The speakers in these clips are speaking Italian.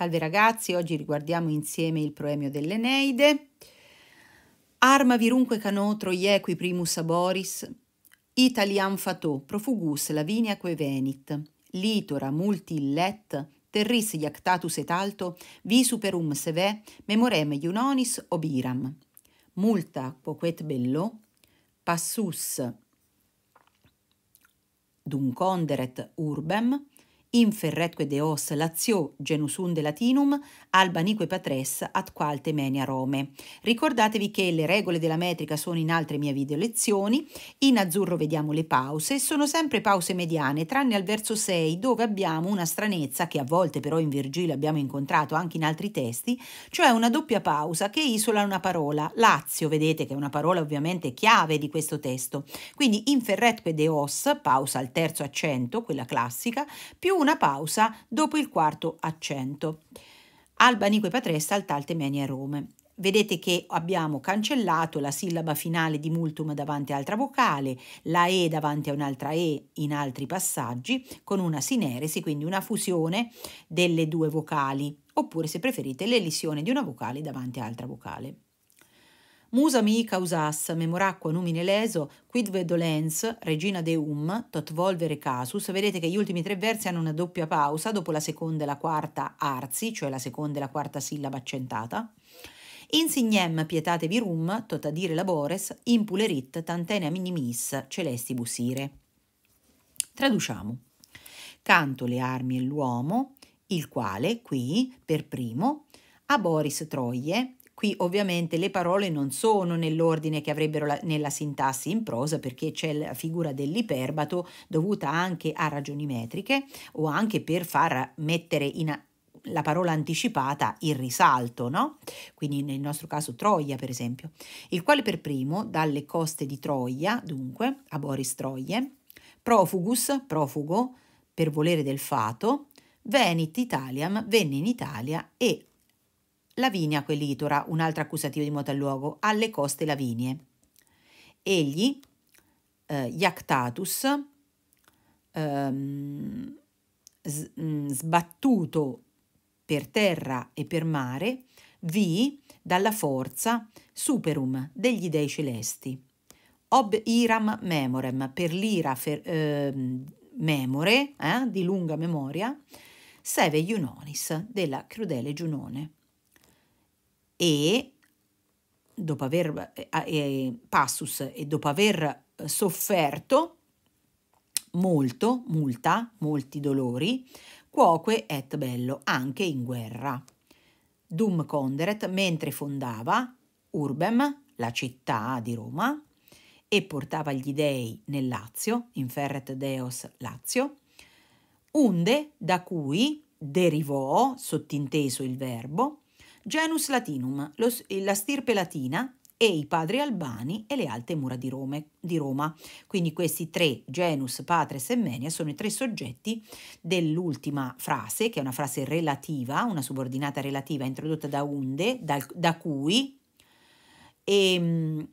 Salve ragazzi, oggi riguardiamo insieme il proemio dell'Eneide. Arma virunque canotro iequi primus aboris, Italian fato profugus laviniaque venit, litora multi illet, terris iactatus et alto, vi superum seve, memorem iunonis obiram. Multa quoquet bello, passus dunconderet urbem, inferretque deos lazio genusunde latinum, albanique patres at qualte menia Rome. Ricordatevi che le regole della metrica sono in altre mie video lezioni, in azzurro vediamo le pause, sono sempre pause mediane, tranne al verso 6 dove abbiamo una stranezza che a volte però in Virgilio abbiamo incontrato anche in altri testi, cioè una doppia pausa che isola una parola, Lazio, vedete che è una parola ovviamente chiave di questo testo, quindi inferretque deos, pausa al terzo accento, quella classica, più una pausa dopo il quarto accento. Alba Nique Patresta al talte menia Rome. Vedete che abbiamo cancellato la sillaba finale di multum davanti a altra vocale, la E davanti a un'altra E in altri passaggi, con una sineresi, quindi una fusione delle due vocali, oppure se preferite l'elisione di una vocale davanti a altra vocale. Musa mi causas memoracqua numine leso, quid vedolens, regina deum, tot volvere casus. Vedete che gli ultimi tre versi hanno una doppia pausa dopo la seconda e la quarta arzi, cioè la seconda e la quarta sillaba accentata. Insignem pietate virum, tot adire labores, impulerit tantena minimis celestibus ire. Traduciamo. Canto le armi e l'uomo, il quale, qui, per primo, a Boris Troie, Qui ovviamente le parole non sono nell'ordine che avrebbero la, nella sintassi in prosa perché c'è la figura dell'iperbato dovuta anche a ragioni metriche o anche per far mettere in la parola anticipata il risalto, no? Quindi nel nostro caso Troia, per esempio, il quale per primo dalle coste di Troia, dunque, a Boris Troie, profugus, profugo, per volere del fato, venit Italiam, venne in Italia e Lavinia Quelitora, un altro accusativo di Montalluogo, alle coste lavinie. Egli, eh, Iactatus, ehm, mm, sbattuto per terra e per mare, vi dalla forza superum degli dei celesti. Ob iram memorem, per l'ira fer, eh, memore, eh, di lunga memoria, seve Iunonis, della crudele Giunone e dopo aver eh, eh, passus e dopo aver eh, sofferto molto, multa, molti dolori, quoque et bello, anche in guerra. Dum conderet mentre fondava Urbem, la città di Roma, e portava gli dei nel Lazio, in Ferret deos Lazio, unde da cui derivò, sottinteso il verbo, Genus Latinum, lo, la stirpe latina e i padri albani e le alte mura di, Rome, di, Roma. Quindi questi tre, genus, patres e menia, sono i tre soggetti dell'ultima frase, che è una frase relativa, una subordinata relativa introdotta da unde, dal, da cui, e, ehm,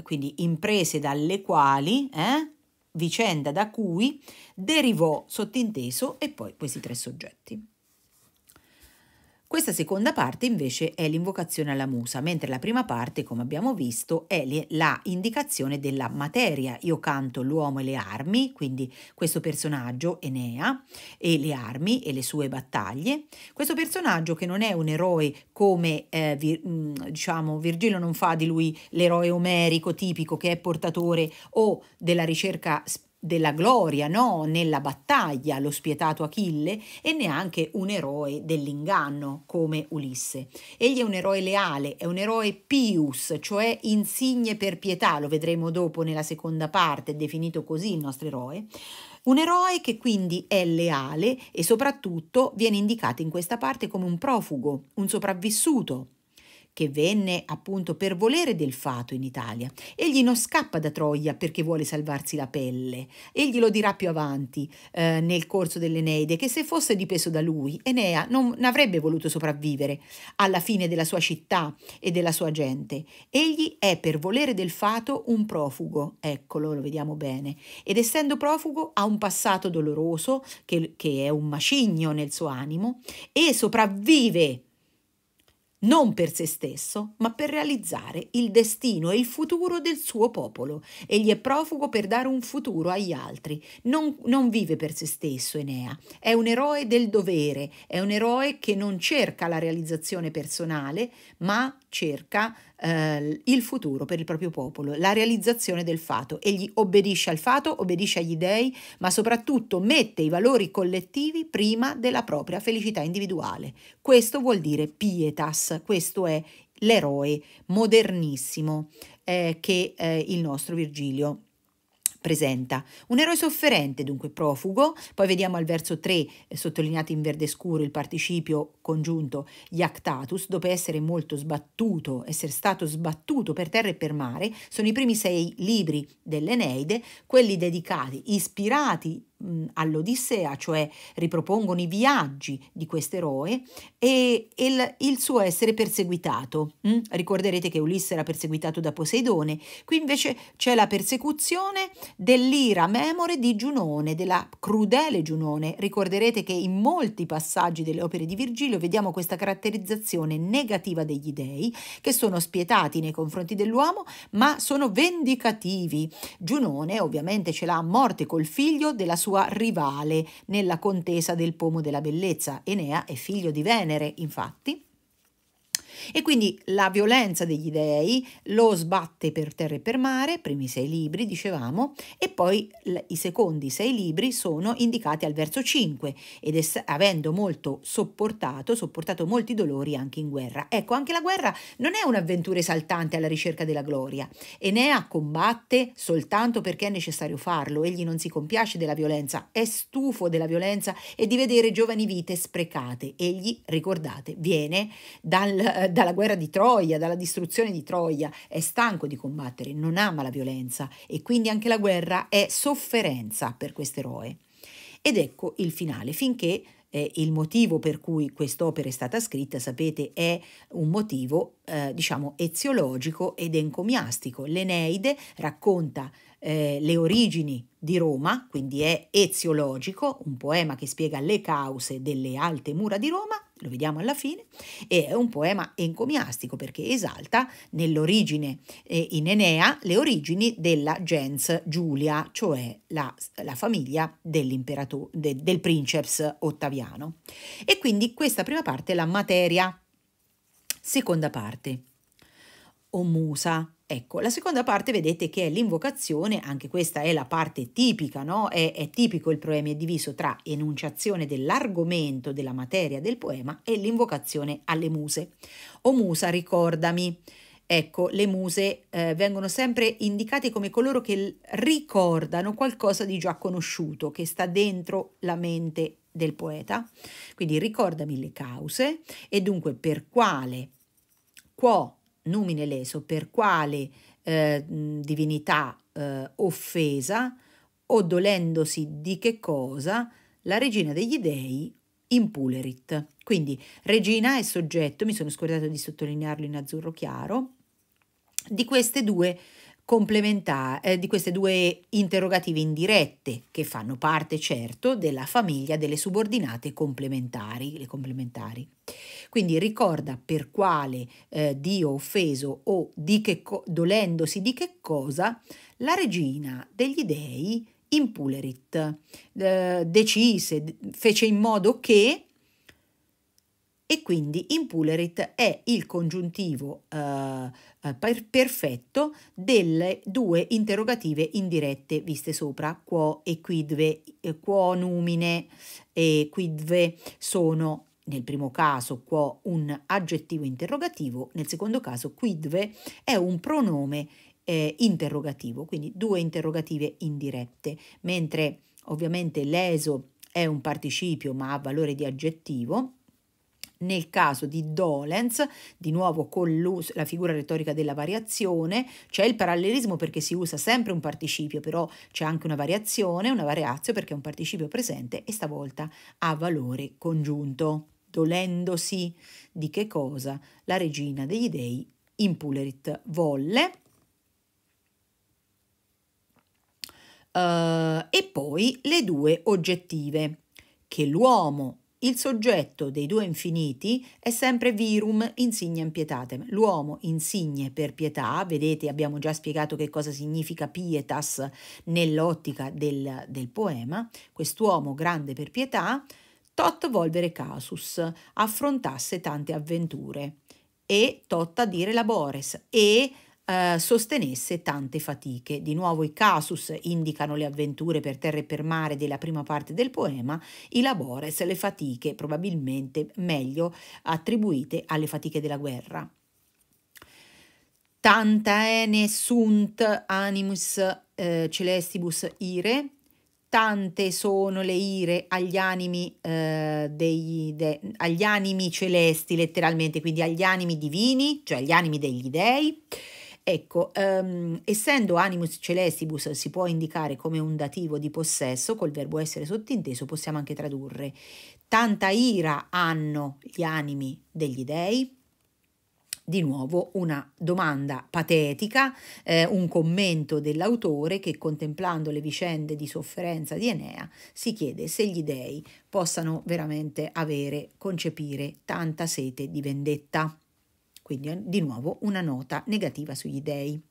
quindi imprese dalle quali, eh, vicenda da cui, derivò sottinteso e poi questi tre soggetti. Questa seconda parte invece è l'invocazione alla musa, mentre la prima parte, come abbiamo visto, è la indicazione della materia. Io canto l'uomo e le armi, quindi questo personaggio Enea e le armi e le sue battaglie. Questo personaggio che non è un eroe come eh, vi, mm, diciamo Virgilio non fa di lui l'eroe omerico tipico che è portatore o della ricerca spirituale della gloria, no? Nella battaglia, lo spietato Achille, e neanche un eroe dell'inganno come Ulisse. Egli è un eroe leale, è un eroe pius, cioè insigne per pietà, lo vedremo dopo nella seconda parte, definito così il nostro eroe. Un eroe che quindi è leale e soprattutto viene indicato in questa parte come un profugo, un sopravvissuto, che venne appunto per volere del fato in Italia. Egli non scappa da Troia perché vuole salvarsi la pelle. Egli lo dirà più avanti eh, nel corso dell'Eneide che se fosse dipeso da lui, Enea non avrebbe voluto sopravvivere alla fine della sua città e della sua gente. Egli è per volere del fato un profugo, eccolo, lo vediamo bene, ed essendo profugo ha un passato doloroso che, che è un macigno nel suo animo e sopravvive non per se stesso, ma per realizzare il destino e il futuro del suo popolo. Egli è profugo per dare un futuro agli altri. Non, non, vive per se stesso Enea, è un eroe del dovere, è un eroe che non cerca la realizzazione personale, ma cerca eh, il futuro per il proprio popolo, la realizzazione del fato. Egli obbedisce al fato, obbedisce agli dèi, ma soprattutto mette i valori collettivi prima della propria felicità individuale. Questo vuol dire pietas, questo è l'eroe modernissimo eh, che eh, il nostro Virgilio presenta. Un eroe sofferente, dunque profugo, poi vediamo al verso 3 eh, sottolineato in verde scuro il participio congiunto iactatus, dopo essere molto sbattuto, essere stato sbattuto per terra e per mare, sono i primi sei libri dell'Eneide, quelli dedicati, ispirati all'Odissea, cioè ripropongono i viaggi di questo eroe e il, il, suo essere perseguitato. Mm? Ricorderete che Ulisse era perseguitato da Poseidone, qui invece c'è la persecuzione dell'ira memore di Giunone, della crudele Giunone. Ricorderete che in molti passaggi delle opere di Virgilio vediamo questa caratterizzazione negativa degli dei, che sono spietati nei confronti dell'uomo, ma sono vendicativi. Giunone ovviamente ce l'ha a morte col figlio della sua sua rivale nella contesa del pomo della bellezza. Enea è figlio di Venere, infatti, e quindi la violenza degli dei lo sbatte per terra e per mare, primi sei libri dicevamo, e poi i secondi sei libri sono indicati al verso 5, ed es- avendo molto sopportato, sopportato molti dolori anche in guerra. Ecco, anche la guerra non è un'avventura esaltante alla ricerca della gloria, Enea combatte soltanto perché è necessario farlo, egli non si compiace della violenza, è stufo della violenza e di vedere giovani vite sprecate, egli, ricordate, viene dal dalla guerra di Troia, dalla distruzione di Troia, è stanco di combattere, non ama la violenza e quindi anche la guerra è sofferenza per quest'eroe. Ed ecco il finale, finché eh, il motivo per cui quest'opera è stata scritta, sapete, è un motivo eh, diciamo eziologico ed encomiastico. L'Eneide racconta eh, le origini di Roma, quindi è eziologico, un poema che spiega le cause delle alte mura di Roma, lo vediamo alla fine, e è un poema encomiastico perché esalta nell'origine eh, in Enea le origini della gens Giulia, cioè la, la famiglia de, del princeps Ottaviano. E quindi questa prima parte è la materia. Seconda parte. O Musa, Ecco, la seconda parte vedete che è l'invocazione, anche questa è la parte tipica, no? è, è tipico il poema è diviso tra enunciazione dell'argomento, della materia del poema e l'invocazione alle muse. O musa, ricordami. Ecco, le muse eh, vengono sempre indicate come coloro che ricordano qualcosa di già conosciuto, che sta dentro la mente del poeta. Quindi ricordami le cause e dunque per quale, quo, numine leso per quale eh, divinità eh, offesa o dolendosi di che cosa la regina degli dei impulerit. Quindi regina e soggetto, mi sono scordato di sottolinearlo in azzurro chiaro, di queste due complementare eh, di queste due interrogative indirette che fanno parte certo della famiglia delle subordinate complementari, le complementari. Quindi ricorda per quale eh, Dio offeso o di che co- dolendosi di che cosa la regina degli dei impulerit eh, decise, fece in modo che e quindi impulerit è il congiuntivo eh, eh, per perfetto delle due interrogative indirette viste sopra, quo e quidve, eh, quo numine e quidve sono nel primo caso quo un aggettivo interrogativo, nel secondo caso quidve è un pronome eh, interrogativo, quindi due interrogative indirette, mentre ovviamente l'eso è un participio ma ha valore di aggettivo, nel caso di dolens, di nuovo con la figura retorica della variazione, c'è il parallelismo perché si usa sempre un participio, però c'è anche una variazione, una variazio perché è un participio presente e stavolta ha valore congiunto. Dolendosi di che cosa? La regina degli dei impulerit volle. Uh, e poi le due oggettive che l'uomo il soggetto dei due infiniti è sempre virum insigniam pietatem, l'uomo insigne per pietà, vedete abbiamo già spiegato che cosa significa pietas nell'ottica del, del poema, quest'uomo grande per pietà, tot volvere casus, affrontasse tante avventure, e tot a dire labores, e eh, sostenesse tante fatiche. Di nuovo i casus indicano le avventure per terra e per mare della prima parte del poema, i labores le fatiche, probabilmente meglio attribuite alle fatiche della guerra. Tanta ene sunt animus eh, celestibus ire, tante sono le ire agli animi, eh, degli, de, agli animi celesti, letteralmente, quindi agli animi divini, cioè agli animi degli dei Ecco, um, essendo animus celestibus si può indicare come un dativo di possesso, col verbo essere sottinteso possiamo anche tradurre tanta ira hanno gli animi degli dei. Di nuovo una domanda patetica, eh, un commento dell'autore che contemplando le vicende di sofferenza di Enea si chiede se gli dei possano veramente avere, concepire tanta sete di vendetta. Quindi di nuovo una nota negativa sugli dei.